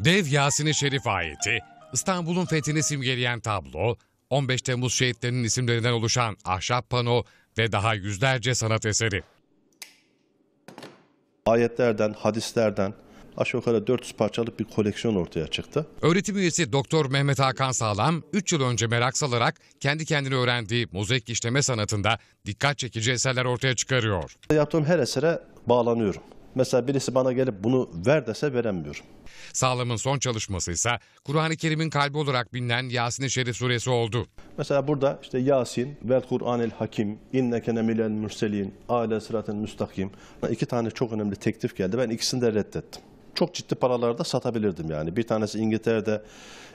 Dev Yasin-i Şerif ayeti, İstanbul'un fethini simgeleyen tablo, 15 Temmuz şehitlerinin isimlerinden oluşan ahşap pano ve daha yüzlerce sanat eseri. Ayetlerden, hadislerden aşağı yukarı 400 parçalık bir koleksiyon ortaya çıktı. Öğretim üyesi Doktor Mehmet Hakan Sağlam 3 yıl önce merak salarak kendi kendini öğrendiği mozaik işleme sanatında dikkat çekici eserler ortaya çıkarıyor. Yaptığım her esere bağlanıyorum. Mesela birisi bana gelip bunu ver dese veremiyorum. Sağlam'ın son çalışması ise Kur'an-ı Kerim'in kalbi olarak bilinen Yasin-i Şerif suresi oldu. Mesela burada işte Yasin, Vel Kur'anil Hakim, İnneke Nemilel Mürselin, Aile Sıratın Müstakim. İki tane çok önemli teklif geldi. Ben ikisini de reddettim çok ciddi paralarda satabilirdim yani. Bir tanesi İngiltere'de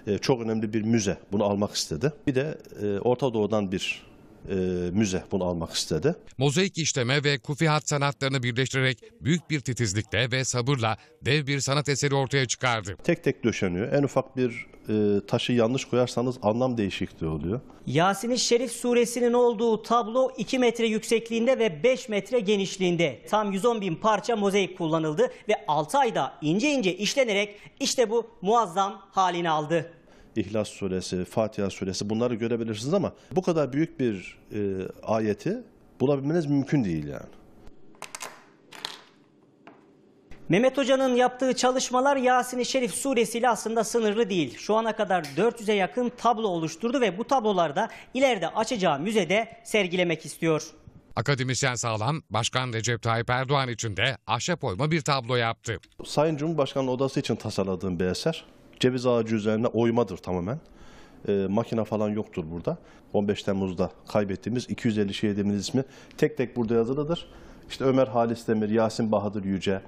e, çok önemli bir müze bunu almak istedi. Bir de e, Orta Doğu'dan bir e, müze bunu almak istedi. Mozaik işleme ve kufihat sanatlarını birleştirerek büyük bir titizlikle ve sabırla dev bir sanat eseri ortaya çıkardı. Tek tek döşeniyor. En ufak bir e, taşı yanlış koyarsanız anlam değişikliği oluyor. Yasin'in Şerif suresinin olduğu tablo 2 metre yüksekliğinde ve 5 metre genişliğinde. Tam 110 bin parça mozaik kullanıldı ve 6 ayda ince ince işlenerek işte bu muazzam halini aldı. İhlas suresi, Fatiha suresi bunları görebilirsiniz ama bu kadar büyük bir e, ayeti bulabilmeniz mümkün değil yani. Mehmet Hoca'nın yaptığı çalışmalar Yasin-i Şerif suresiyle aslında sınırlı değil. Şu ana kadar 400'e yakın tablo oluşturdu ve bu tablolarda ileride açacağı müzede sergilemek istiyor. Akademisyen Sağlam, Başkan Recep Tayyip Erdoğan için de ahşap oyma bir tablo yaptı. Sayın Cumhurbaşkanı odası için tasarladığım bir eser. Ceviz ağacı üzerine oymadır tamamen. E, ee, makine falan yoktur burada. 15 Temmuz'da kaybettiğimiz 250 şehidimizin ismi tek tek burada yazılıdır. İşte Ömer Halis Demir, Yasin Bahadır Yüce,